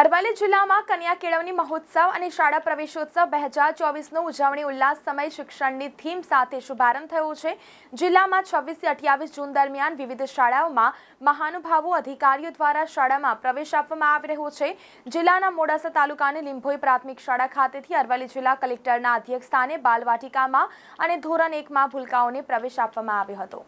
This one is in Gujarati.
અરવલ્લી જિલ્લામાં કન્યા કેળવણી મહોત્સવ અને શાળા પ્રવેશોત્સવ બે હજાર ચોવીસનો ઉજવણી ઉલ્લાસ સમય શિક્ષણની થીમ સાથે શુભારંભ થયો છે જિલ્લામાં છવ્વીસથી અઠ્યાવીસ જૂન દરમિયાન વિવિધ શાળાઓમાં મહાનુભાવો અધિકારીઓ દ્વારા શાળામાં પ્રવેશ આપવામાં આવી રહ્યો છે જિલ્લાના મોડાસા તાલુકાની લીંભોઈ પ્રાથમિક શાળા ખાતેથી અરવલ્લી જિલ્લા કલેક્ટરના અધ્યક્ષ સ્થાને બાલવાટિકામાં અને ધોરણ એકમાં ભૂલકાઓને પ્રવેશ આપવામાં આવ્યો હતો